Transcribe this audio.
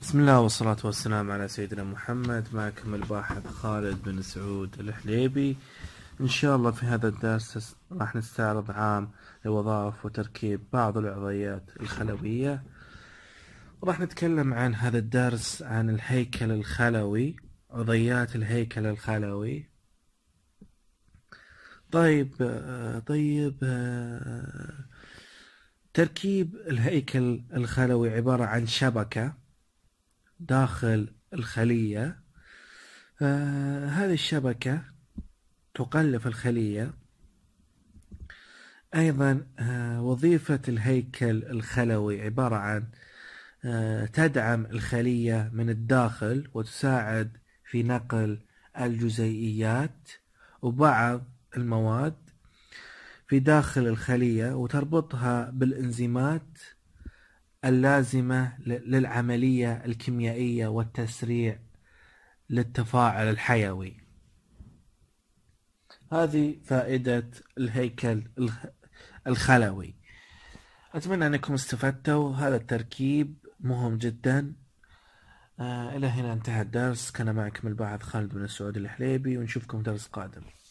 بسم الله والصلاة والسلام على سيدنا محمد معكم الباحث خالد بن سعود الحليبي إن شاء الله في هذا الدرس راح نستعرض عام لوظائف وتركيب بعض العضيات الخلوية راح نتكلم عن هذا الدرس عن الهيكل الخلوي عضيات الهيكل الخلوي طيب طيب تركيب الهيكل الخلوي عبارة عن شبكة داخل الخلية آه، هذه الشبكة تقلف الخلية أيضا آه، وظيفة الهيكل الخلوي عبارة عن آه، تدعم الخلية من الداخل وتساعد في نقل الجزيئيات وبعض المواد في داخل الخلية وتربطها بالإنزيمات اللازمة للعملية الكيميائية والتسريع للتفاعل الحيوي هذه فائدة الهيكل الخلوي أتمنى أنكم استفدتوا هذا التركيب مهم جدا آه إلى هنا انتهى الدرس كان معكم البعض خالد بن سعود الحليبي ونشوفكم درس قادم